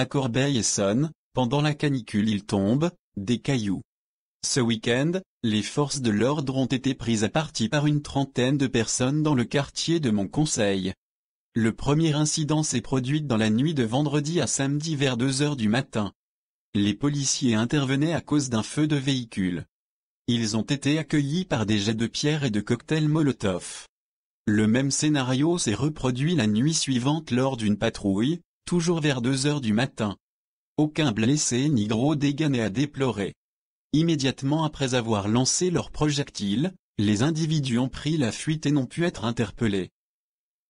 À corbeil Sonne, pendant la canicule il tombe, des cailloux. Ce week-end, les forces de l'ordre ont été prises à partie par une trentaine de personnes dans le quartier de mon conseil. Le premier incident s'est produit dans la nuit de vendredi à samedi vers 2 heures du matin. Les policiers intervenaient à cause d'un feu de véhicule. Ils ont été accueillis par des jets de pierre et de cocktails Molotov. Le même scénario s'est reproduit la nuit suivante lors d'une patrouille, toujours vers 2 heures du matin. Aucun blessé ni gros dégâts n'est à déplorer. Immédiatement après avoir lancé leurs projectiles, les individus ont pris la fuite et n'ont pu être interpellés.